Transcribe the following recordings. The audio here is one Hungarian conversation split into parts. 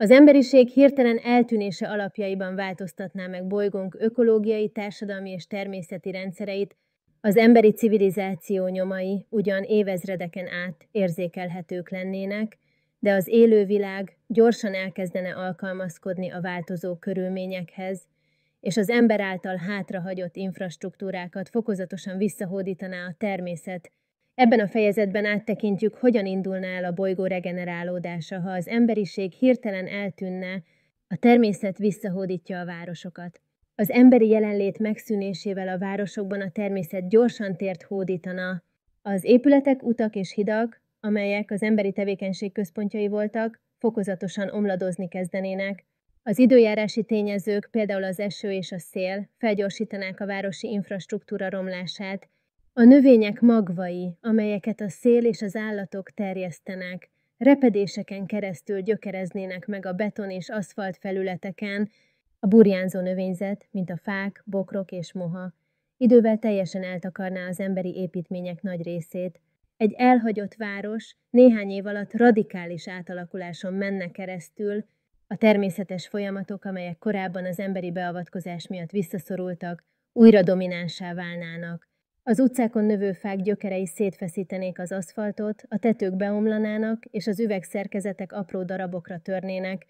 Az emberiség hirtelen eltűnése alapjaiban változtatná meg bolygónk ökológiai, társadalmi és természeti rendszereit, az emberi civilizáció nyomai ugyan évezredeken át érzékelhetők lennének, de az élővilág gyorsan elkezdene alkalmazkodni a változó körülményekhez, és az ember által hátrahagyott infrastruktúrákat fokozatosan visszahódítaná a természet Ebben a fejezetben áttekintjük, hogyan indulna el a bolygó regenerálódása, ha az emberiség hirtelen eltűnne, a természet visszahódítja a városokat. Az emberi jelenlét megszűnésével a városokban a természet gyorsan tért hódítana. Az épületek, utak és hidak, amelyek az emberi tevékenység központjai voltak, fokozatosan omladozni kezdenének. Az időjárási tényezők, például az eső és a szél, felgyorsítanák a városi infrastruktúra romlását, a növények magvai, amelyeket a szél és az állatok terjesztenek, repedéseken keresztül gyökereznének meg a beton és aszfalt felületeken, a burjánzó növényzet, mint a fák, bokrok és moha, idővel teljesen eltakarná az emberi építmények nagy részét. Egy elhagyott város néhány év alatt radikális átalakuláson menne keresztül, a természetes folyamatok, amelyek korábban az emberi beavatkozás miatt visszaszorultak, újra dominánsá válnának. Az utcákon növő fák gyökerei szétfeszítenék az aszfaltot, a tetők beomlanának, és az üvegszerkezetek apró darabokra törnének,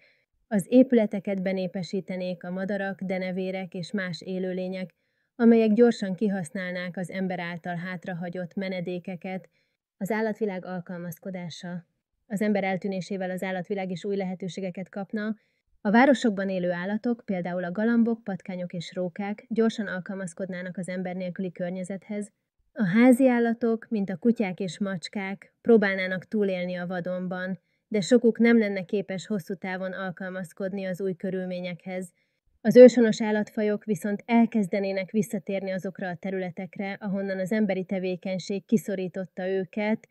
az épületeket benépesítenék a madarak, denevérek és más élőlények, amelyek gyorsan kihasználnák az ember által hátrahagyott menedékeket, az állatvilág alkalmazkodása. Az ember eltűnésével az állatvilág is új lehetőségeket kapna, a városokban élő állatok, például a galambok, patkányok és rókák gyorsan alkalmazkodnának az ember nélküli környezethez, a házi állatok, mint a kutyák és macskák, próbálnának túlélni a vadonban, de sokuk nem lenne képes hosszú távon alkalmazkodni az új körülményekhez. Az őshonos állatfajok viszont elkezdenének visszatérni azokra a területekre, ahonnan az emberi tevékenység kiszorította őket,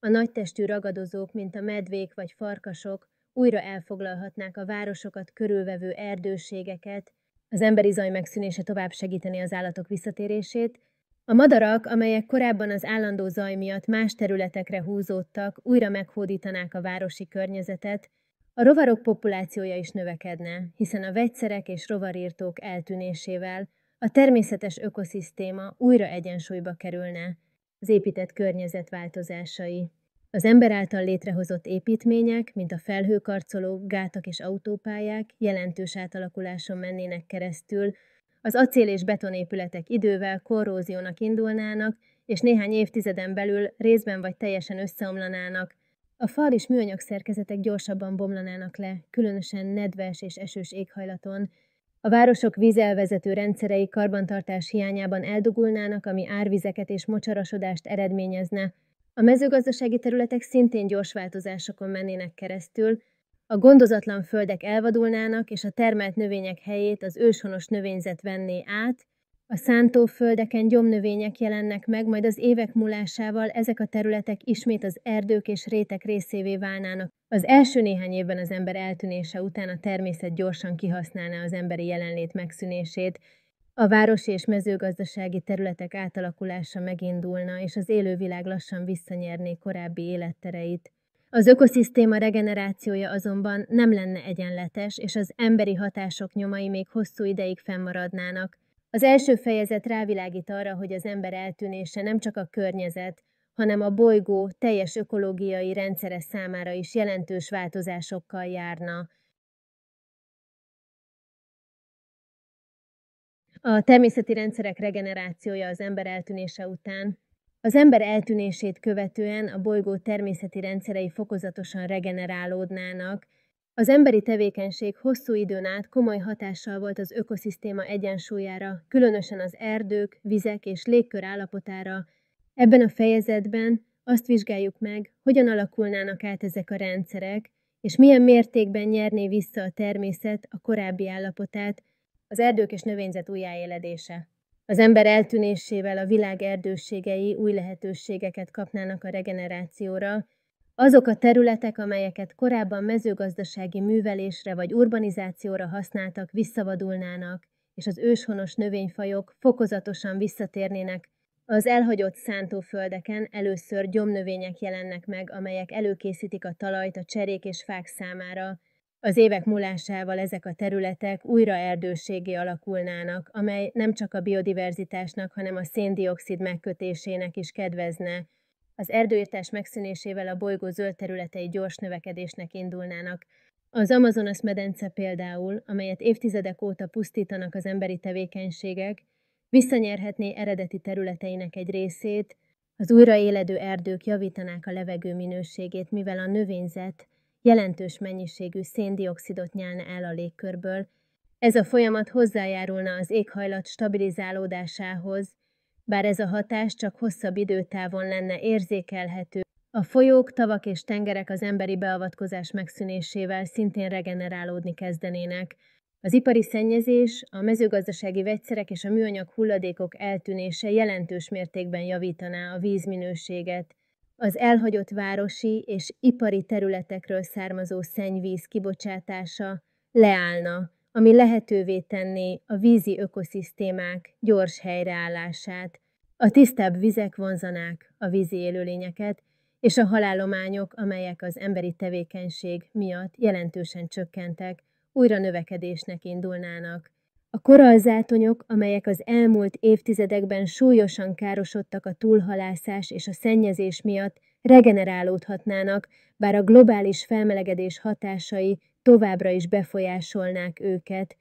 a nagytestű ragadozók, mint a medvék vagy farkasok, újra elfoglalhatnák a városokat körülvevő erdőségeket, az emberi zaj megszűnése tovább segíteni az állatok visszatérését, a madarak, amelyek korábban az állandó zaj miatt más területekre húzódtak, újra meghódítanák a városi környezetet, a rovarok populációja is növekedne, hiszen a vegyszerek és rovarírtók eltűnésével a természetes ökoszisztéma újra egyensúlyba kerülne az épített környezet változásai. Az ember által létrehozott építmények, mint a felhőkarcolók, gátak és autópályák jelentős átalakuláson mennének keresztül, az acél és betonépületek idővel korróziónak indulnának, és néhány évtizeden belül részben vagy teljesen összeomlanának, a fal és műanyag szerkezetek gyorsabban bomlanának le, különösen nedves és esős éghajlaton, a városok vízelvezető rendszerei karbantartás hiányában eldugulnának, ami árvizeket és mocsarasodást eredményezne, a mezőgazdasági területek szintén gyors változásokon mennének keresztül, a gondozatlan földek elvadulnának, és a termelt növények helyét az őshonos növényzet venné át, a szántóföldeken gyomnövények jelennek meg, majd az évek múlásával ezek a területek ismét az erdők és rétek részévé válnának. Az első néhány évben az ember eltűnése után a természet gyorsan kihasználná az emberi jelenlét megszűnését, a városi és mezőgazdasági területek átalakulása megindulna, és az élővilág lassan visszanyerné korábbi élettereit. Az ökoszisztéma regenerációja azonban nem lenne egyenletes, és az emberi hatások nyomai még hosszú ideig fennmaradnának. Az első fejezet rávilágít arra, hogy az ember eltűnése nem csak a környezet, hanem a bolygó teljes ökológiai rendszere számára is jelentős változásokkal járna, A természeti rendszerek regenerációja az ember eltűnése után. Az ember eltűnését követően a bolygó természeti rendszerei fokozatosan regenerálódnának, az emberi tevékenység hosszú időn át komoly hatással volt az ökoszisztéma egyensúlyára, különösen az erdők, vizek és légkör állapotára. Ebben a fejezetben azt vizsgáljuk meg, hogyan alakulnának át ezek a rendszerek, és milyen mértékben nyerné vissza a természet a korábbi állapotát, az erdők és növényzet újjáéledése. Az ember eltűnésével a világ erdőségei új lehetőségeket kapnának a regenerációra, azok a területek, amelyeket korábban mezőgazdasági művelésre vagy urbanizációra használtak, visszavadulnának, és az őshonos növényfajok fokozatosan visszatérnének az elhagyott szántóföldeken először gyomnövények jelennek meg, amelyek előkészítik a talajt a cserék és fák számára, az évek múlásával ezek a területek újra erdőségé alakulnának, amely nem csak a biodiverzitásnak, hanem a széndiokszid megkötésének is kedvezne. Az erdőírtás megszűnésével a bolygó zöld területei gyors növekedésnek indulnának. Az Amazonas medence például, amelyet évtizedek óta pusztítanak az emberi tevékenységek, visszanyerhetné eredeti területeinek egy részét, az újraéledő erdők javítanák a levegő minőségét, mivel a növényzet jelentős mennyiségű széndiokszidot nyelne el a légkörből, ez a folyamat hozzájárulna az éghajlat stabilizálódásához, bár ez a hatás csak hosszabb időtávon lenne érzékelhető. A folyók, tavak és tengerek az emberi beavatkozás megszűnésével szintén regenerálódni kezdenének. Az ipari szennyezés, a mezőgazdasági vegyszerek és a műanyag hulladékok eltűnése jelentős mértékben javítaná a vízminőséget, az elhagyott városi és ipari területekről származó szennyvíz kibocsátása leállna, ami lehetővé tenné a vízi ökoszisztémák gyors helyreállását, a tisztább vizek vonzanák a vízi élőlényeket, és a halálományok, amelyek az emberi tevékenység miatt jelentősen csökkentek, újra növekedésnek indulnának, a korallzátonyok, amelyek az elmúlt évtizedekben súlyosan károsodtak a túlhalászás és a szennyezés miatt, regenerálódhatnának, bár a globális felmelegedés hatásai továbbra is befolyásolnák őket.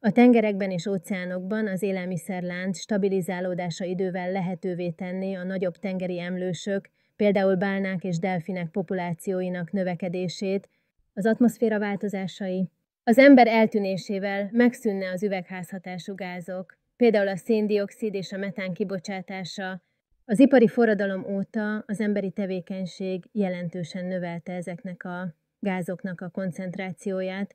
A tengerekben és óceánokban az élelmiszerlánc stabilizálódása idővel lehetővé tenné a nagyobb tengeri emlősök, például bálnák és delfinek populációinak növekedését, az atmoszféra változásai, az ember eltűnésével megszűnne az üvegházhatású gázok, például a széndiokszid és a metán kibocsátása. Az ipari forradalom óta az emberi tevékenység jelentősen növelte ezeknek a gázoknak a koncentrációját,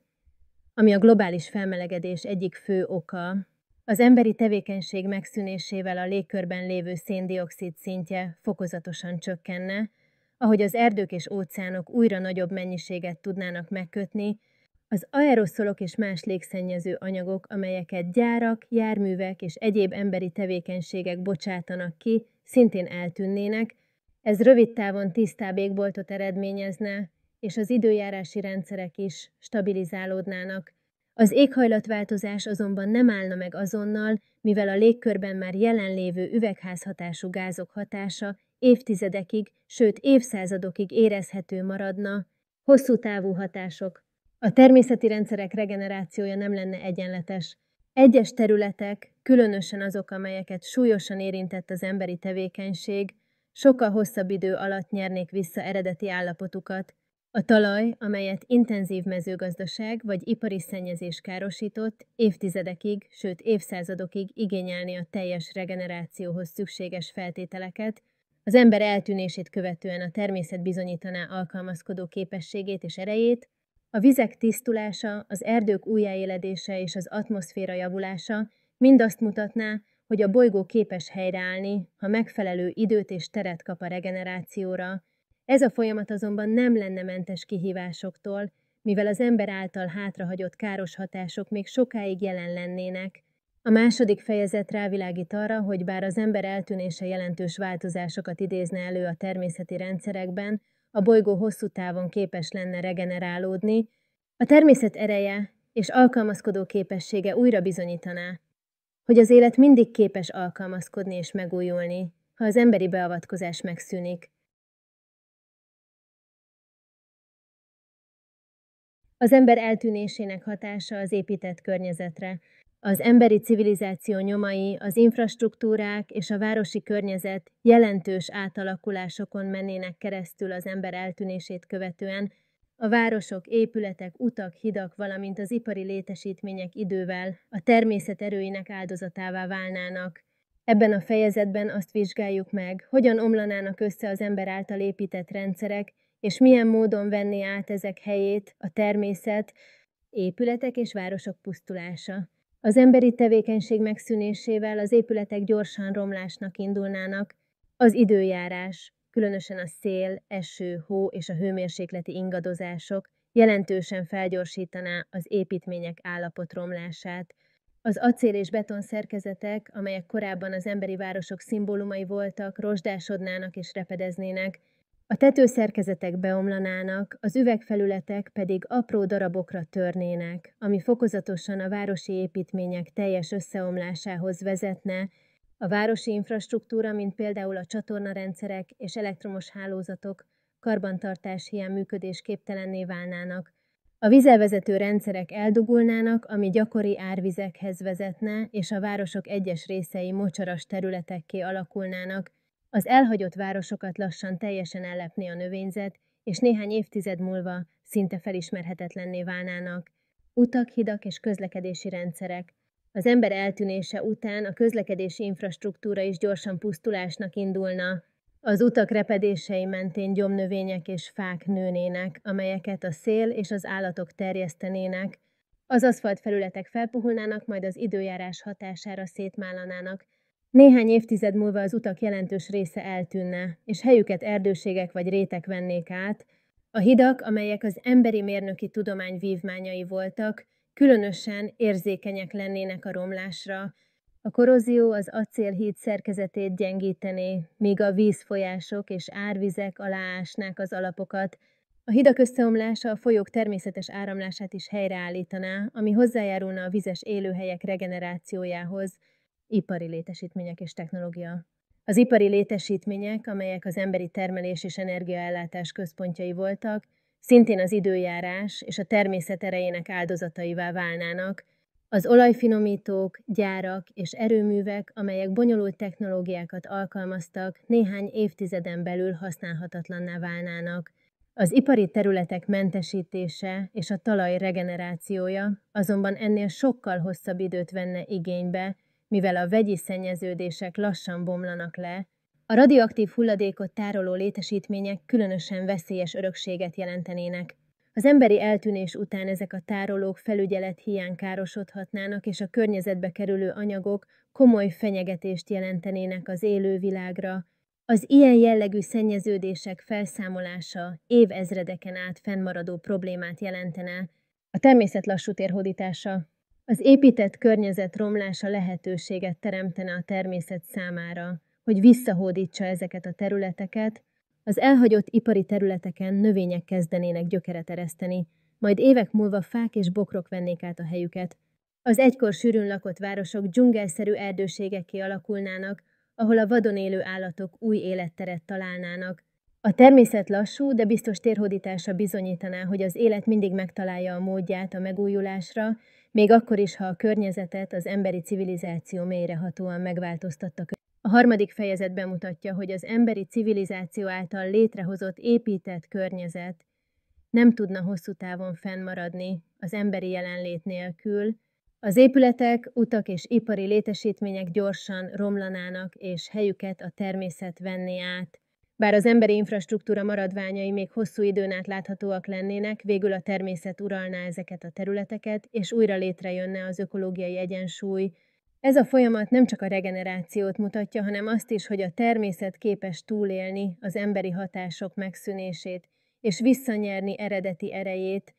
ami a globális felmelegedés egyik fő oka. Az emberi tevékenység megszűnésével a légkörben lévő széndiokszid szintje fokozatosan csökkenne, ahogy az erdők és óceánok újra nagyobb mennyiséget tudnának megkötni, az aeroszolok és más légszennyező anyagok, amelyeket gyárak, járművek és egyéb emberi tevékenységek bocsátanak ki, szintén eltűnnének, ez rövid távon tisztább égboltot eredményezne, és az időjárási rendszerek is stabilizálódnának. Az éghajlatváltozás azonban nem állna meg azonnal, mivel a légkörben már jelenlévő üvegházhatású gázok hatása évtizedekig, sőt évszázadokig érezhető maradna, hosszú távú hatások a természeti rendszerek regenerációja nem lenne egyenletes. Egyes területek, különösen azok, amelyeket súlyosan érintett az emberi tevékenység, sokkal hosszabb idő alatt nyernék vissza eredeti állapotukat. A talaj, amelyet intenzív mezőgazdaság vagy ipari szennyezés károsított, évtizedekig, sőt évszázadokig igényelni a teljes regenerációhoz szükséges feltételeket, az ember eltűnését követően a természet bizonyítaná alkalmazkodó képességét és erejét, a vizek tisztulása, az erdők újjáéledése és az atmoszféra javulása mind azt mutatná, hogy a bolygó képes helyreállni, ha megfelelő időt és teret kap a regenerációra. Ez a folyamat azonban nem lenne mentes kihívásoktól, mivel az ember által hátrahagyott káros hatások még sokáig jelen lennének. A második fejezet rávilágít arra, hogy bár az ember eltűnése jelentős változásokat idézne elő a természeti rendszerekben, a bolygó hosszú távon képes lenne regenerálódni, a természet ereje és alkalmazkodó képessége újra bizonyítaná, hogy az élet mindig képes alkalmazkodni és megújulni, ha az emberi beavatkozás megszűnik. Az ember eltűnésének hatása az épített környezetre, az emberi civilizáció nyomai, az infrastruktúrák és a városi környezet jelentős átalakulásokon mennének keresztül az ember eltűnését követően, a városok, épületek, utak, hidak, valamint az ipari létesítmények idővel a természet erőinek áldozatává válnának. Ebben a fejezetben azt vizsgáljuk meg, hogyan omlanának össze az ember által épített rendszerek, és milyen módon venni át ezek helyét a természet, épületek és városok pusztulása. Az emberi tevékenység megszűnésével az épületek gyorsan romlásnak indulnának, az időjárás, különösen a szél, eső, hó és a hőmérsékleti ingadozások jelentősen felgyorsítaná az építmények állapot romlását, az acél és beton szerkezetek, amelyek korábban az emberi városok szimbólumai voltak, rozsdásodnának és repedeznének, a tetőszerkezetek beomlanának, az üvegfelületek pedig apró darabokra törnének, ami fokozatosan a városi építmények teljes összeomlásához vezetne, a városi infrastruktúra, mint például a csatornarendszerek és elektromos hálózatok karbantartás hiány működésképtelenné válnának, a vizelvezető rendszerek eldugulnának, ami gyakori árvizekhez vezetne, és a városok egyes részei mocsaras területekké alakulnának, az elhagyott városokat lassan teljesen ellepni a növényzet, és néhány évtized múlva szinte felismerhetetlenné válnának. Utak, hidak és közlekedési rendszerek. Az ember eltűnése után a közlekedési infrastruktúra is gyorsan pusztulásnak indulna. Az utak repedései mentén gyomnövények és fák nőnének, amelyeket a szél és az állatok terjesztenének. Az aszfalt felületek felpuhulnának, majd az időjárás hatására szétmálanának, néhány évtized múlva az utak jelentős része eltűnne, és helyüket erdőségek vagy rétek vennék át, a hidak, amelyek az emberi mérnöki tudomány vívmányai voltak, különösen érzékenyek lennének a romlásra, a korozió az acélhíd szerkezetét gyengítené, míg a vízfolyások és árvizek aláásnák az alapokat, a hidak összeomlása a folyók természetes áramlását is helyreállítaná, ami hozzájárulna a vizes élőhelyek regenerációjához, ipari létesítmények és technológia. Az ipari létesítmények, amelyek az emberi termelés és energiaellátás központjai voltak, szintén az időjárás és a természet erejének áldozataivá válnának, az olajfinomítók, gyárak és erőművek, amelyek bonyolult technológiákat alkalmaztak, néhány évtizeden belül használhatatlanná válnának. Az ipari területek mentesítése és a talaj regenerációja azonban ennél sokkal hosszabb időt venne igénybe, mivel a vegyi szennyeződések lassan bomlanak le, a radioaktív hulladékot tároló létesítmények különösen veszélyes örökséget jelentenének. Az emberi eltűnés után ezek a tárolók felügyelet hiány károsodhatnának, és a környezetbe kerülő anyagok komoly fenyegetést jelentenének az élővilágra. Az ilyen jellegű szennyeződések felszámolása évezredeken át fennmaradó problémát jelentene. A természet lassú térhódítása az épített környezet romlása lehetőséget teremtene a természet számára, hogy visszahódítsa ezeket a területeket, az elhagyott ipari területeken növények kezdenének gyökeret ereszteni, majd évek múlva fák és bokrok vennék át a helyüket. Az egykor sűrűn lakott városok dzsungelszerű erdőségek alakulnának, ahol a vadon élő állatok új életteret találnának, a természet lassú, de biztos térhódítása bizonyítaná, hogy az élet mindig megtalálja a módját a megújulásra, még akkor is, ha a környezetet az emberi civilizáció mélyrehatóan megváltoztatta. A harmadik fejezet bemutatja, hogy az emberi civilizáció által létrehozott, épített környezet nem tudna hosszú távon fennmaradni az emberi jelenlét nélkül, az épületek, utak és ipari létesítmények gyorsan romlanának, és helyüket a természet venné át. Bár az emberi infrastruktúra maradványai még hosszú időn át láthatóak lennének, végül a természet uralná ezeket a területeket, és újra létrejönne az ökológiai egyensúly. Ez a folyamat nem csak a regenerációt mutatja, hanem azt is, hogy a természet képes túlélni az emberi hatások megszűnését, és visszanyerni eredeti erejét.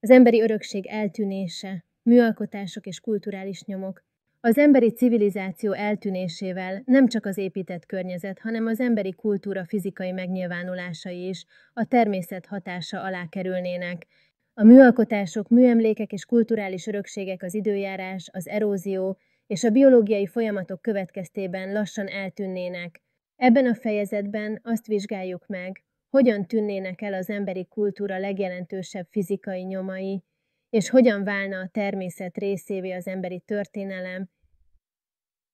Az emberi örökség eltűnése, műalkotások és kulturális nyomok, az emberi civilizáció eltűnésével nem csak az épített környezet, hanem az emberi kultúra fizikai megnyilvánulásai is a természet hatása alá kerülnének. A műalkotások, műemlékek és kulturális örökségek az időjárás, az erózió és a biológiai folyamatok következtében lassan eltűnnének. Ebben a fejezetben azt vizsgáljuk meg, hogyan tűnnének el az emberi kultúra legjelentősebb fizikai nyomai, és hogyan válna a természet részévé az emberi történelem,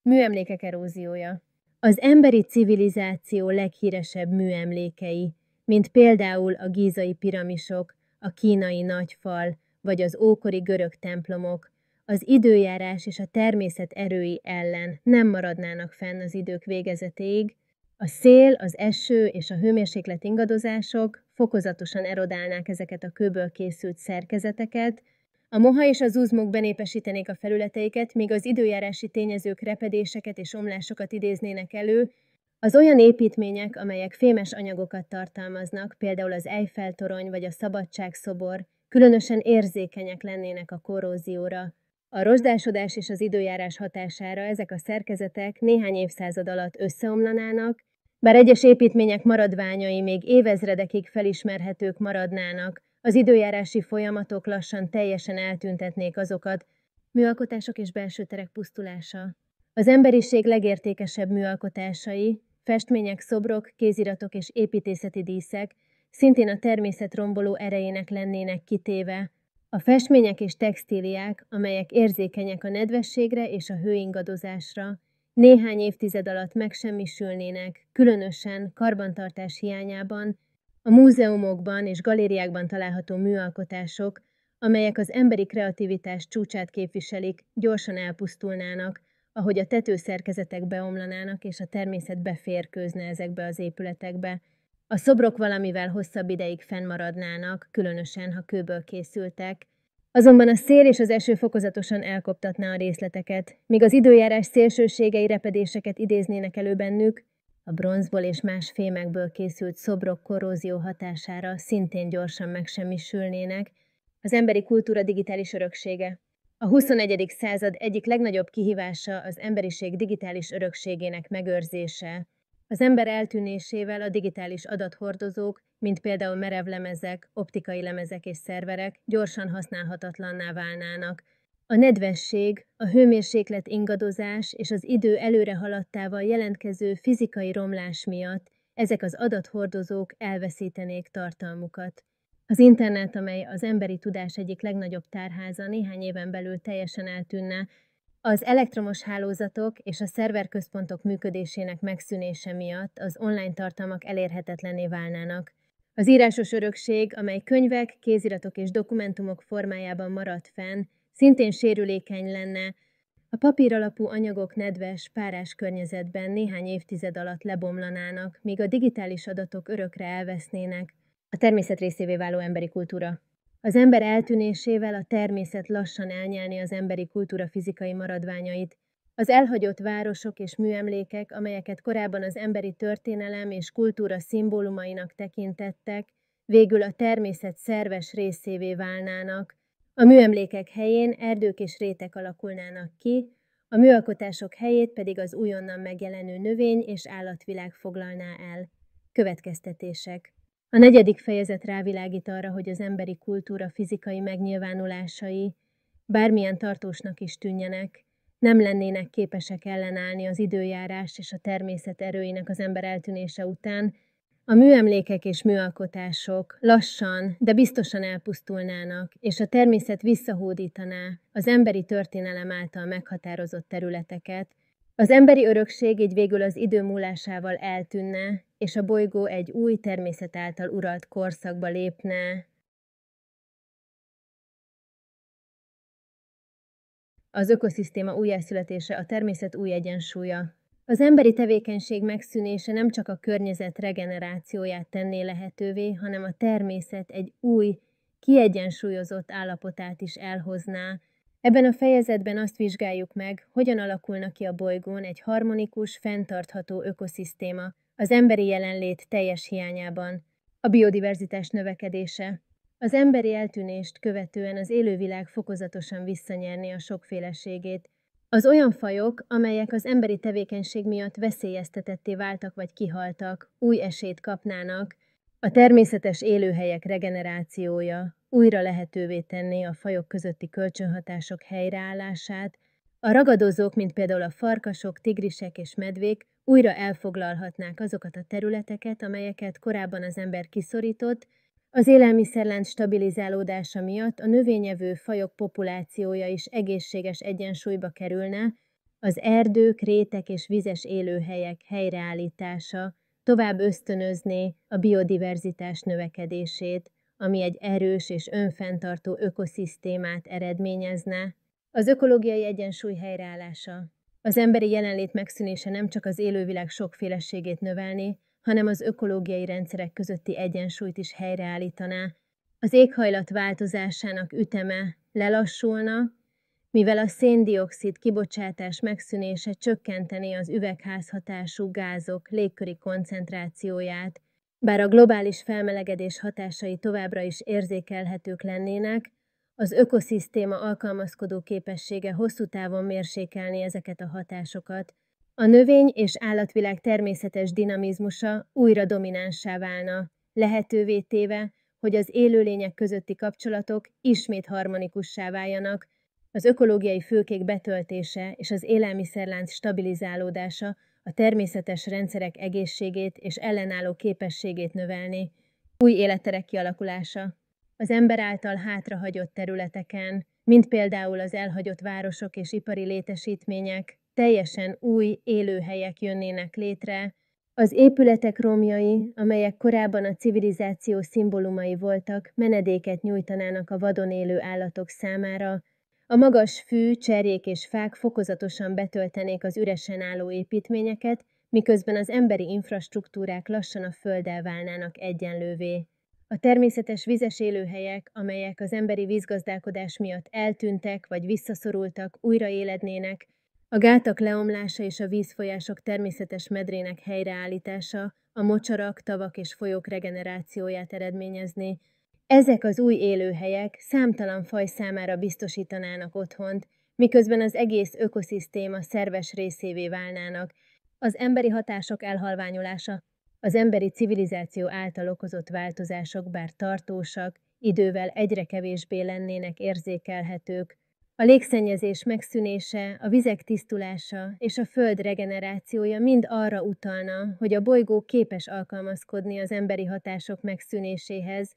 műemlékek eróziója. Az emberi civilizáció leghíresebb műemlékei, mint például a gízai piramisok, a kínai nagyfal, vagy az ókori görög templomok, az időjárás és a természet erői ellen nem maradnának fenn az idők végezetéig, a szél, az eső és a hőmérséklet ingadozások fokozatosan erodálnák ezeket a kőből készült szerkezeteket, a moha és az uzmok benépesítenék a felületeiket, míg az időjárási tényezők repedéseket és omlásokat idéznének elő, az olyan építmények, amelyek fémes anyagokat tartalmaznak, például az Eiffel torony vagy a szabadságszobor, különösen érzékenyek lennének a korrózióra. A rozsdásodás és az időjárás hatására ezek a szerkezetek néhány évszázad alatt összeomlanának, bár egyes építmények maradványai még évezredekig felismerhetők maradnának, az időjárási folyamatok lassan teljesen eltüntetnék azokat, műalkotások és belső terek pusztulása. Az emberiség legértékesebb műalkotásai, festmények, szobrok, kéziratok és építészeti díszek szintén a természet romboló erejének lennének kitéve, a festmények és textíliák, amelyek érzékenyek a nedvességre és a hőingadozásra, néhány évtized alatt megsemmisülnének, különösen karbantartás hiányában, a múzeumokban és galériákban található műalkotások, amelyek az emberi kreativitás csúcsát képviselik, gyorsan elpusztulnának, ahogy a tetőszerkezetek beomlanának és a természet beférkőzne ezekbe az épületekbe. A szobrok valamivel hosszabb ideig fennmaradnának, különösen ha kőből készültek, Azonban a szél és az eső fokozatosan elkoptatná a részleteket, míg az időjárás szélsőségei repedéseket idéznének elő bennük, a bronzból és más fémekből készült szobrok korrózió hatására szintén gyorsan megsemmisülnének, az emberi kultúra digitális öröksége. A 21. század egyik legnagyobb kihívása az emberiség digitális örökségének megőrzése, az ember eltűnésével a digitális adathordozók, mint például merevlemezek, optikai lemezek és szerverek gyorsan használhatatlanná válnának. A nedvesség, a hőmérséklet ingadozás és az idő előre haladtával jelentkező fizikai romlás miatt ezek az adathordozók elveszítenék tartalmukat. Az internet, amely az emberi tudás egyik legnagyobb tárháza, néhány éven belül teljesen eltűnne, az elektromos hálózatok és a szerverközpontok működésének megszűnése miatt az online tartalmak elérhetetlené válnának. Az írásos örökség, amely könyvek, kéziratok és dokumentumok formájában maradt fenn, szintén sérülékeny lenne, a papír alapú anyagok nedves, párás környezetben néhány évtized alatt lebomlanának, míg a digitális adatok örökre elvesznének, a természet részévé váló emberi kultúra. Az ember eltűnésével a természet lassan elnyelni az emberi kultúra fizikai maradványait, az elhagyott városok és műemlékek, amelyeket korábban az emberi történelem és kultúra szimbólumainak tekintettek, végül a természet szerves részévé válnának, a műemlékek helyén erdők és rétek alakulnának ki, a műalkotások helyét pedig az újonnan megjelenő növény és állatvilág foglalná el. Következtetések a negyedik fejezet rávilágít arra, hogy az emberi kultúra fizikai megnyilvánulásai, bármilyen tartósnak is tűnjenek, nem lennének képesek ellenállni az időjárás és a természet erőinek az ember eltűnése után, a műemlékek és műalkotások lassan, de biztosan elpusztulnának, és a természet visszahódítaná az emberi történelem által meghatározott területeket, az emberi örökség így végül az idő múlásával eltűnne, és a bolygó egy új természet által uralt korszakba lépne. Az ökoszisztéma újjászületése a természet új egyensúlya. Az emberi tevékenység megszűnése nem csak a környezet regenerációját tenné lehetővé, hanem a természet egy új, kiegyensúlyozott állapotát is elhozná. Ebben a fejezetben azt vizsgáljuk meg, hogyan alakulna ki a bolygón egy harmonikus, fenntartható ökoszisztéma, az emberi jelenlét teljes hiányában, a biodiverzitás növekedése, az emberi eltűnést követően az élővilág fokozatosan visszanyerni a sokféleségét, az olyan fajok, amelyek az emberi tevékenység miatt veszélyeztetetté váltak vagy kihaltak, új esélyt kapnának, a természetes élőhelyek regenerációja újra lehetővé tenné a fajok közötti kölcsönhatások helyreállását, a ragadozók, mint például a farkasok, tigrisek és medvék újra elfoglalhatnák azokat a területeket, amelyeket korábban az ember kiszorított, az élelmiszerlent stabilizálódása miatt a növényevő fajok populációja is egészséges egyensúlyba kerülne, az erdők, rétek és vizes élőhelyek helyreállítása tovább ösztönözné a biodiverzitás növekedését, ami egy erős és önfenntartó ökoszisztémát eredményezne, az ökológiai egyensúly helyreállása. Az emberi jelenlét megszűnése nem csak az élővilág sokféleségét növelni, hanem az ökológiai rendszerek közötti egyensúlyt is helyreállítaná. Az éghajlat változásának üteme lelassulna, mivel a széndiokszid kibocsátás megszűnése csökkentené az üvegházhatású gázok légköri koncentrációját, bár a globális felmelegedés hatásai továbbra is érzékelhetők lennének, az ökoszisztéma alkalmazkodó képessége hosszú távon mérsékelni ezeket a hatásokat, a növény és állatvilág természetes dinamizmusa újra dominánsá válna, lehetővé téve, hogy az élőlények közötti kapcsolatok ismét harmonikussá váljanak, az ökológiai főkék betöltése és az élelmiszerlánc stabilizálódása a természetes rendszerek egészségét és ellenálló képességét növelni, új életterek kialakulása, az ember által hátrahagyott területeken, mint például az elhagyott városok és ipari létesítmények, teljesen új élőhelyek jönnének létre, az épületek romjai, amelyek korábban a civilizáció szimbólumai voltak, menedéket nyújtanának a vadon élő állatok számára, a magas fű, cserjék és fák fokozatosan betöltenék az üresen álló építményeket, miközben az emberi infrastruktúrák lassan a földdel válnának egyenlővé. A természetes vizes élőhelyek, amelyek az emberi vízgazdálkodás miatt eltűntek vagy visszaszorultak, újraélednének, a gátak leomlása és a vízfolyások természetes medrének helyreállítása, a mocsarak, tavak és folyók regenerációját eredményezné. Ezek az új élőhelyek számtalan faj számára biztosítanának otthont, miközben az egész ökoszisztéma szerves részévé válnának. Az emberi hatások elhalványulása az emberi civilizáció által okozott változások bár tartósak, idővel egyre kevésbé lennének érzékelhetők, a légszennyezés megszűnése, a vizek tisztulása és a föld regenerációja mind arra utalna, hogy a bolygó képes alkalmazkodni az emberi hatások megszűnéséhez,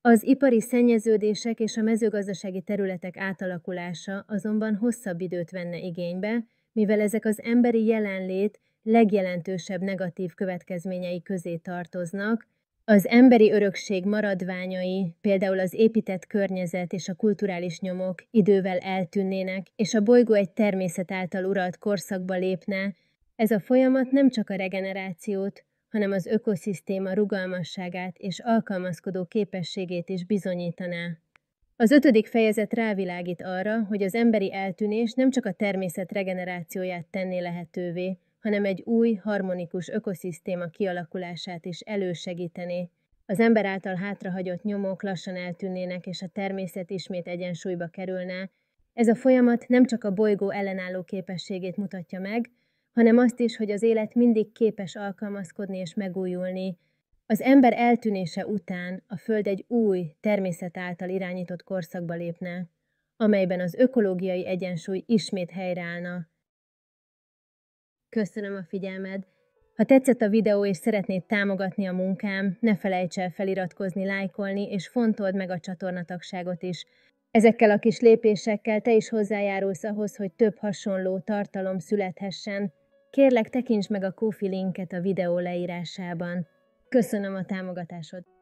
az ipari szennyeződések és a mezőgazdasági területek átalakulása azonban hosszabb időt venne igénybe, mivel ezek az emberi jelenlét legjelentősebb negatív következményei közé tartoznak, az emberi örökség maradványai, például az épített környezet és a kulturális nyomok idővel eltűnnének, és a bolygó egy természet által uralt korszakba lépne, ez a folyamat nem csak a regenerációt, hanem az ökoszisztéma rugalmasságát és alkalmazkodó képességét is bizonyítaná. Az ötödik fejezet rávilágít arra, hogy az emberi eltűnés nem csak a természet regenerációját tenné lehetővé, hanem egy új, harmonikus ökoszisztéma kialakulását is elősegítené. Az ember által hátrahagyott nyomok lassan eltűnnének, és a természet ismét egyensúlyba kerülne. Ez a folyamat nem csak a bolygó ellenálló képességét mutatja meg, hanem azt is, hogy az élet mindig képes alkalmazkodni és megújulni. Az ember eltűnése után a Föld egy új, természet által irányított korszakba lépne, amelyben az ökológiai egyensúly ismét helyreállna, Köszönöm a figyelmed! Ha tetszett a videó és szeretnéd támogatni a munkám, ne felejts el feliratkozni, lájkolni, és fontold meg a csatornatagságot is. Ezekkel a kis lépésekkel te is hozzájárulsz ahhoz, hogy több hasonló tartalom születhessen. Kérlek, tekints meg a Kofi linket a videó leírásában. Köszönöm a támogatásod!